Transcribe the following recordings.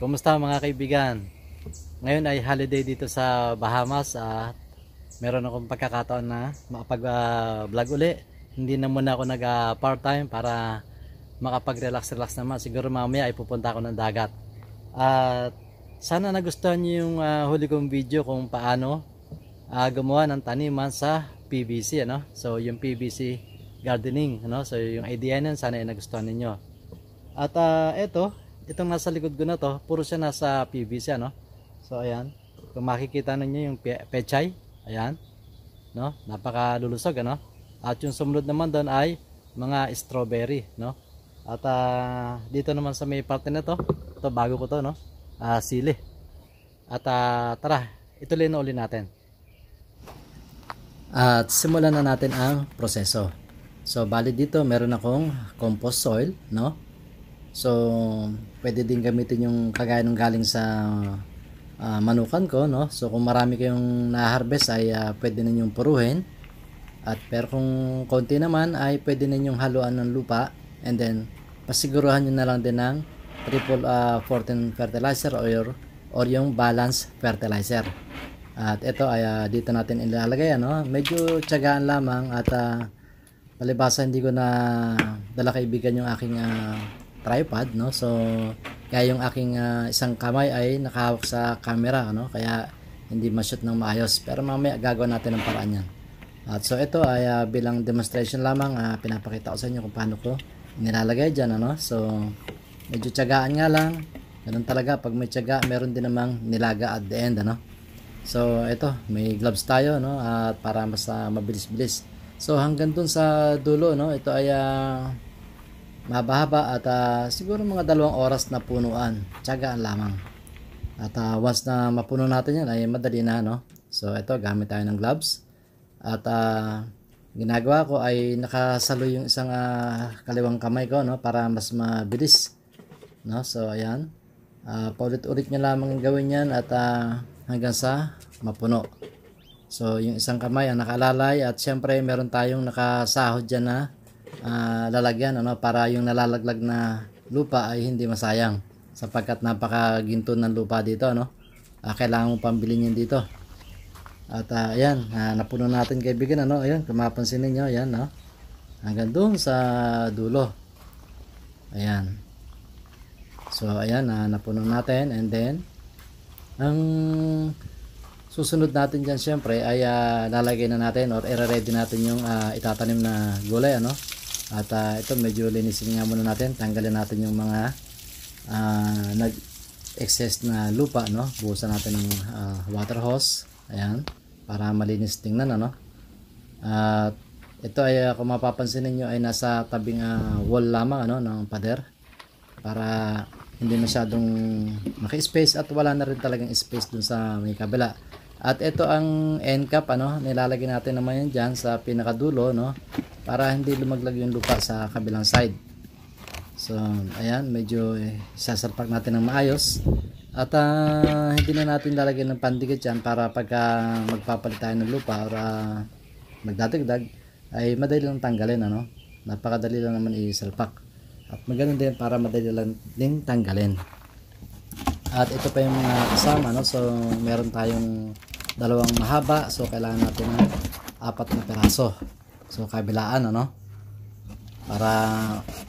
Kumusta mga kaibigan? Ngayon ay holiday dito sa Bahamas at meron akong pagkakataon na makapag-vlog uli. Hindi na muna ako nag part-time para makapag-relax-relax naman. Siguro mamaya ay pupunta ako ng dagat. At sana nagustuhan niyo yung uh, huli kong video kung paano uh, gumawa ng taniman sa PBC. Ano? So yung PBC gardening. Ano? So yung idea nun sana ay nagustuhan ninyo. At uh, ah, ito, itong nasa likod ko na to, puro siya nasa PVC ano. So ayan, kung makikita ninyo yung pe pechay, ayan. No? Napakalulusog ano. At yung sumunod naman doon ay mga strawberry, no? At uh, dito naman sa may parte na to, to bago ko to, no? Uh, sili. At uh, tara, ituloy na uli natin. At simulan na natin ang proseso. So bali dito meron akong compost soil, no? So, pwede din gamitin yung kagaya galing sa uh, manukan ko, no? So, kung marami kayong na-harvest ay uh, pwede ninyong puruhin. At pero kung konti naman ay pwede ninyong haluan ng lupa and then pasiguruhan nyo na lang din ng triple uh, ah, 14 fertilizer or, or yung balance fertilizer. At ito ay uh, dito natin ilalagay ano. Medyo tiyagaan lamang at uh, palibasa hindi ko na dala kaibigan yung aking uh, tripod no so kaya yung aking uh, isang kamay ay nakahawak sa camera no kaya hindi ma-shoot ng maayos pero mamaya gagawin natin ang paraan yan at so ito ay uh, bilang demonstration lamang uh, pinapakita ko sa inyo kung paano ko nilalagay dyan ano so medyo tiyagaan nga lang ganun talaga pag may tiyaga meron din namang nilaga at the end ano so ito may gloves tayo no at para mas uh, mabilis-bilis so hanggang dun sa dulo no ito ay uh, mababa at uh, siguro mga dalawang oras na punuan tsagaan lamang at uh, once na mapuno natin yan ay madali na no so ito gamit tayo ng gloves at uh, ginagawa ko ay nakasalo yung isang uh, kaliwang kamay ko no para mas mabilis no so ayan uh, paulit-ulit nyo lamang gawin yan at uh, hanggang sa mapuno so yung isang kamay ang nakalalay at syempre meron tayong nakasahod dyan na uh, lalagyan ano para yung nalalaglag na lupa ay hindi masayang sapagkat napakaginto ng lupa dito ano uh, kailangan mo pambilin yan dito at uh, ayan uh, napuno natin kaibigan ano ayan kung mapansin ninyo ayan no hanggang doon sa dulo ayan so ayan uh, napuno natin and then ang susunod natin dyan syempre ay uh, lalagay na natin or i-ready natin yung uh, itatanim na gulay ano at uh, ito medyo linisin nga muna natin. Tanggalin natin yung mga uh, ah, nag excess na lupa no. Buhusan natin ng uh, water hose. Ayan. Para malinis tingnan ano. At uh, ito ay uh, kung mapapansin niyo ay nasa tabing uh, wall lamang ano ng pader para hindi masyadong maki-space at wala na rin talagang space dun sa may kabila. At ito ang end cap ano, nilalagay natin naman yan diyan sa pinakadulo no para hindi lumaglag yung lupa sa kabilang side so ayan medyo eh, sasarpak natin ng maayos at uh, hindi na natin lalagyan ng pandikit yan para pagka magpapalit tayo ng lupa or uh, magdadagdag ay madali lang tanggalin ano napakadali lang naman isalpak at maganda din para madali lang ding tanggalin at ito pa yung mga kasama no? so meron tayong dalawang mahaba so kailangan natin ng apat na peraso So kabilaan ano para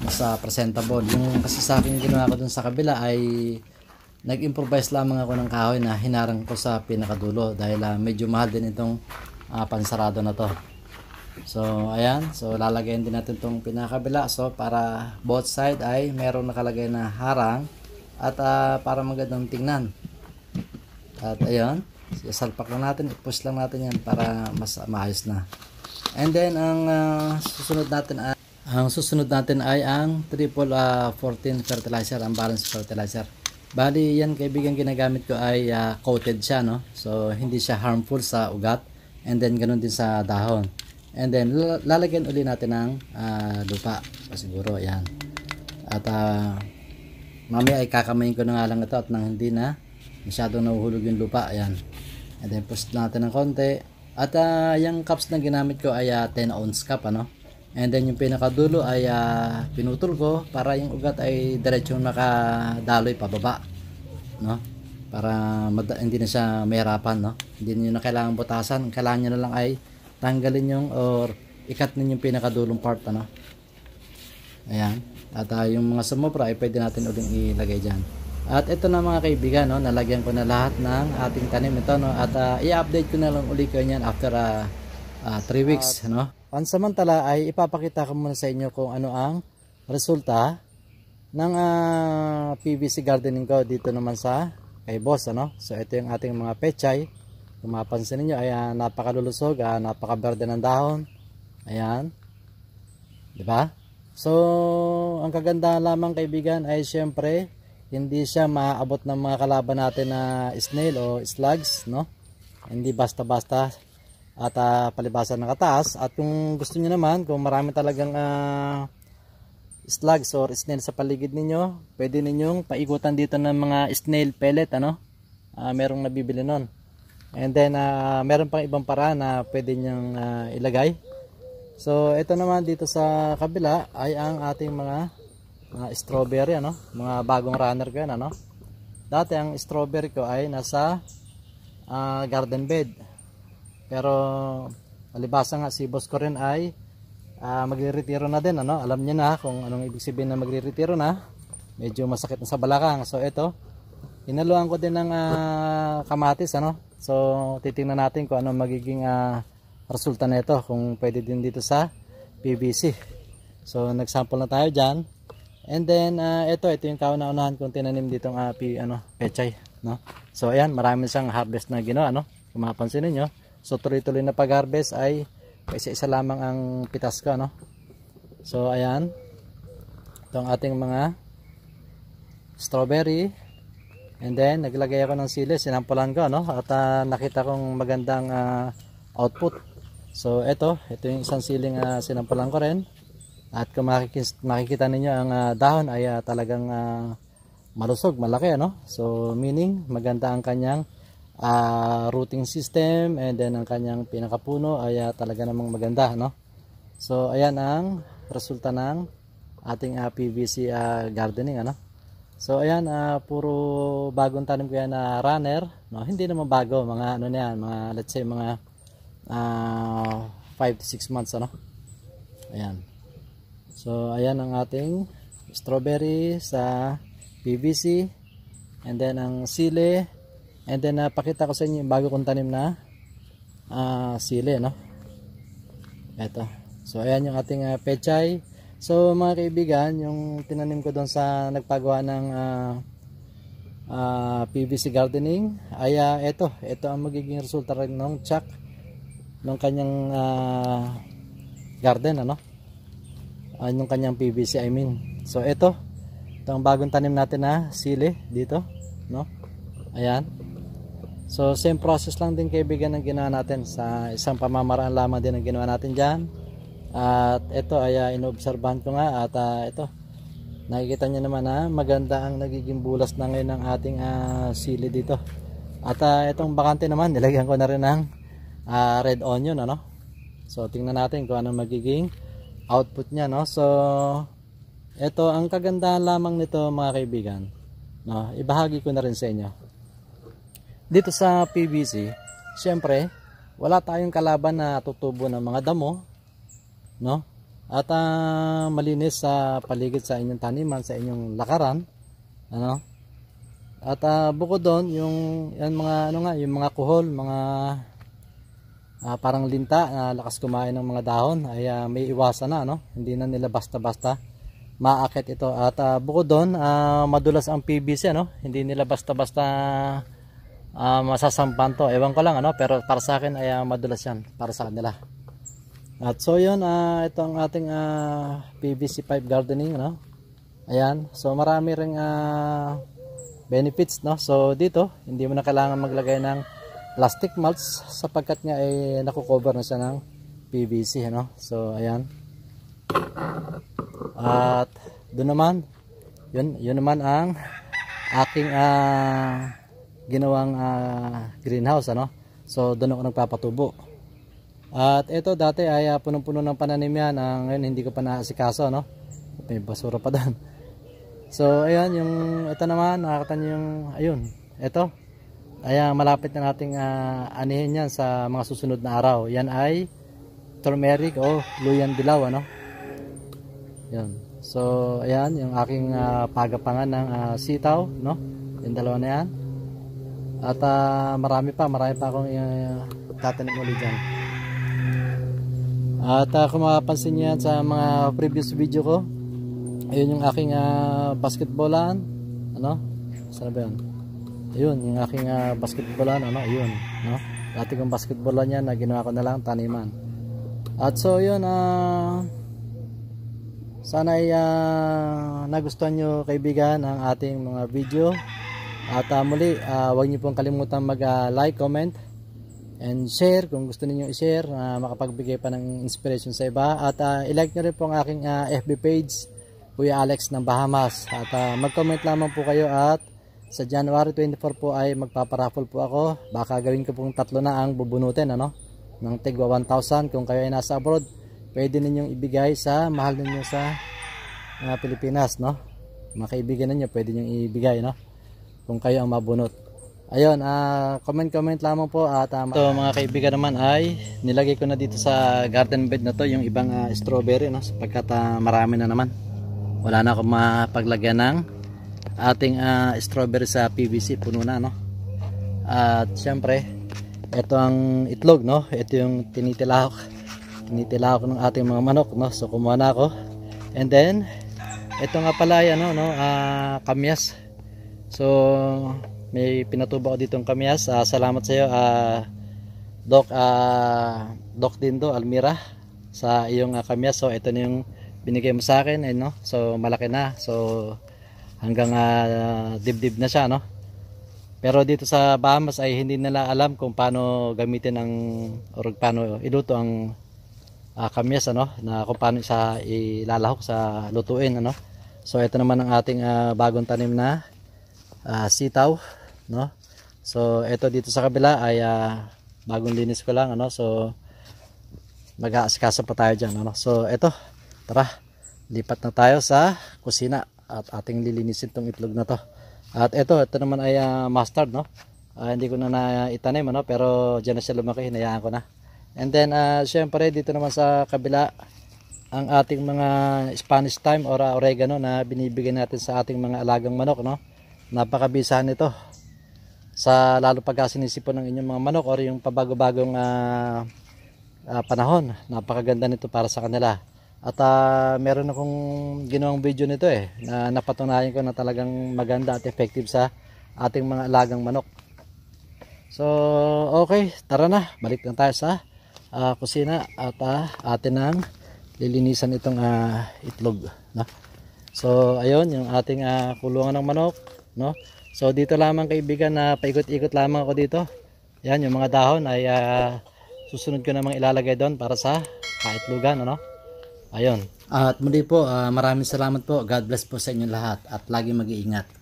mas uh, presentable. Yung kasi sa akin ginawa ko dun sa kabila ay nag-improvise lamang ako ng kahoy na hinarang ko sa pinakadulo dahil uh, medyo mahal din itong uh, pansarado na to. So ayan, so lalagayin din natin itong pinakabila. So para both side ay merong nakalagay na harang at uh, para magandang tingnan. At ayun, salpak lang natin, i-push lang natin yan para mas maayos na. And then ang uh, susunod natin ay ang susunod natin ay ang triple uh, ah, 14 fertilizer, ang balanced fertilizer. Bali, yan kaibigan ginagamit ko ay uh, coated siya, no? So, hindi siya harmful sa ugat. And then, ganun din sa dahon. And then, lalagyan uli natin ng uh, lupa. Siguro, yan. At uh, mamaya ay kakamayin ko na nga lang ito at nang hindi na masyadong nahuhulog yung lupa ayan and then post natin ng konti at uh, yung cups na ginamit ko ay uh, ah, 10 ounce cup ano. And then yung pinakadulo ay uh, ah, pinutol ko para yung ugat ay diretsong makadaloy pababa. No? Para hindi na siya mahirapan. No? Hindi nyo na kailangan butasan. Kailangan nyo na lang ay tanggalin yung or ikat ninyo yung pinakadulong part. Ano? Ayan. At uh, yung mga sumobra ay pwede natin uling ilagay diyan. At ito na mga kaibigan, no, nalagyan ko na lahat ng ating tanim ito no at uh, i-update ko na lang uli ko niyan after 3 uh, uh, weeks, no. Pansamantala ay ipapakita ko muna sa inyo kung ano ang resulta ng uh, ah, PVC gardening ko dito naman sa kay boss ano. So ito yung ating mga pechay. Kung mapansin niyo ay uh, napakalulusog, uh, napakaberde ng dahon. Ayan. 'Di ba? So, ang kagandahan lamang kaibigan ay siyempre hindi siya maaabot ng mga kalaban natin na snail o slugs no hindi basta-basta at uh, ah, palibasan ng kataas at kung gusto niyo naman kung marami talagang uh, slugs or snail sa paligid ninyo pwede ninyong paikutan dito ng mga snail pellet ano uh, merong nabibili nun and then uh, meron pang ibang paraan na pwede niyang uh, ilagay so ito naman dito sa kabila ay ang ating mga mga strawberry ano mga bagong runner ko yan ano dati ang strawberry ko ay nasa uh, garden bed pero alibasa nga si boss ko rin ay uh, magre-retiro na din ano alam niya na kung anong ibig sabihin na magre-retiro na medyo masakit na sa balakang so ito inaluan ko din ng uh, kamatis ano so titingnan natin kung ano magiging uh, resulta nito kung pwede din dito sa PVC so nagsample na tayo dyan And then uh, ah, ito, ito yung kauna-unahan kong tinanim dito ng api ano, pechay, no? So ayan, marami siyang harvest na ginawa, no? Kung mapansin niyo. So tuloy-tuloy na pag-harvest ay isa-isa lamang ang pitas ko, no? So ayan. Itong ating mga strawberry. And then naglagay ako ng sili, sinampulan ko, no? At uh, nakita kong magandang uh, output. So ito, ito yung isang siling uh, sinampulan ko rin. At kung makikita, makikita ninyo ang uh, dahon ay uh, talagang uh, malusog, malaki ano? So meaning maganda ang kanyang uh, routing system and then ang kanyang pinakapuno ay uh, talaga namang maganda no? So ayan ang resulta ng ating uh, PVC uh, gardening ano? So ayan uh, puro bagong tanim ko yan na uh, runner no? Hindi naman bago mga ano na yan, mga let's say mga 5 uh, to 6 months ano? Ayan. So, ayan ang ating strawberry sa PVC. And then, ang sili. And then, napakita uh, ko sa inyo yung bago kong tanim na uh, sili, no? Ito. So, ayan yung ating uh, pechay. So, mga kaibigan, yung tinanim ko doon sa nagpagawa ng uh, ah, uh, PVC gardening, ay uh, ito. Ito ang magiging resulta rin ng chak ng kanyang uh, garden, ano? uh, yung kanyang PVC I mean so ito ito ang bagong tanim natin na sili dito no ayan so same process lang din kaibigan ng ginawa natin sa isang pamamaraan lamang din ang ginawa natin dyan at ito ay ah, inoobserbahan ko nga at uh, ah, ito nakikita nyo naman ha ah, maganda ang nagiging bulas na ngayon ng ating uh, sili dito at uh, itong bakante naman nilagyan ko na rin ng uh, red onion ano so tingnan natin kung anong magiging output niya no so ito ang kagandahan lamang nito mga kaibigan no ibahagi ko na rin sa inyo dito sa PVC syempre wala tayong kalaban na tutubo ng mga damo no at uh, malinis sa paligid sa inyong taniman sa inyong lakaran ano at uh, bukod doon yung yan mga ano nga yung mga kuhol mga uh, parang linta na uh, lakas kumain ng mga dahon ay uh, may iwasan na no hindi na nila basta-basta maakit ito at uh, bukod doon uh, madulas ang PVC no hindi nila basta-basta uh, masasampan to ewan ko lang ano pero para sa akin ay uh, madulas yan para sa kanila at so yun uh, ito ang ating uh, PVC pipe gardening no ayan so marami ring uh, benefits no so dito hindi mo na kailangan maglagay ng plastic mulch sapagkat nga ay nakukover na siya ng PVC ano? so ayan at doon naman yun, yun naman ang aking uh, ginawang uh, greenhouse ano? so doon ako nagpapatubo at ito dati ay uh, punong-puno ng pananim yan uh, ngayon hindi ko pa naasikaso no? may basura pa doon so ayan yung ito naman nakakita nyo yung ayun ito Ayan, malapit na nating uh, anihin yan sa mga susunod na araw. Yan ay turmeric o luyan dilaw, ano? Yan. So, ayan, yung aking uh, pagapangan ng uh, sitaw, no? Yung dalawa na yan. At uh, marami pa, marami pa akong uh, tatanim ulit dyan. At uh, kung mapapansin nyo yan sa mga previous video ko, ayun yung aking uh, basketballan, ano? Sana ba yan? yun yung aking uh, ah, basketballan ano yun no dati kong basketballan yan na ah, ginawa ko na lang taniman at so yun uh, ah, sana ay uh, nagustuhan nyo kaibigan ang ating mga video at uh, muli uh, wag nyo pong kalimutan mag uh, like, comment and share kung gusto niyo i-share uh, makapagbigay pa ng inspiration sa iba at uh, i-like nyo rin po ang aking uh, FB page Kuya Alex ng Bahamas at uh, mag-comment lamang po kayo at sa January 24 po ay magpaparaffle po ako. Baka gawin ko pong tatlo na ang bubunutin ano ng tigwa 1,000 kung kayo ay nasa abroad. Pwede ninyong ibigay sa mahal ninyo sa uh, Pilipinas no. Mga kaibigan ninyo pwede ninyong ibigay no kung kayo ang mabunot. Ayun, uh, comment-comment lamang po at uh, ah, so, mga kaibigan naman ay nilagay ko na dito sa garden bed na to yung ibang uh, strawberry no sapagkat uh, marami na naman. Wala na akong mapaglagyan ng ating uh, strawberry sa PVC puno na no at syempre ito ang itlog no ito yung tinitilahok tinitilahok ng ating mga manok no so kumuha na ako and then ito nga pala yan no, no uh, ah, kamyas so may pinatubo ko ng kamyas uh, salamat sa iyo uh, Doc uh, Doc Dindo Almira sa iyong uh, kamyas so ito na yung binigay mo sa akin eh, no so malaki na so hanggang uh, dibdib na siya no pero dito sa Bahamas ay hindi nila alam kung paano gamitin ang or paano iluto ang uh, kamyas ano na kung paano sa ilalahok sa lutuin ano so ito naman ang ating uh, bagong tanim na uh, sitaw no so ito dito sa kabila ay uh, bagong linis ko lang ano so mag-aasikaso pa tayo dyan ano so ito tara lipat na tayo sa kusina at ating lilinisin tong itlog na to at ito, ito naman ay uh, mustard no uh, hindi ko na, na itanim ano, pero dyan na siya lumaki, hinayaan ko na and then uh, syempre dito naman sa kabila ang ating mga Spanish thyme or uh, oregano na binibigay natin sa ating mga alagang manok no napakabisahan nito sa lalo pagka sinisipon ng inyong mga manok or yung pabago-bagong uh, uh, panahon napakaganda nito para sa kanila at uh, meron akong ginawang video nito eh na napatunayan ko na talagang maganda at effective sa ating mga alagang manok. So okay, tara na. Balik lang tayo sa uh, kusina at uh, ah, atin ang lilinisan itong uh, itlog. No? So ayun, yung ating uh, kulungan ng manok. No? So dito lamang kaibigan na uh, paikot-ikot lamang ako dito. Yan, yung mga dahon ay uh, susunod ko namang ilalagay doon para sa kaitlugan. Ano? Ayun. At muli po, uh, maraming salamat po. God bless po sa inyo lahat at lagi mag-iingat.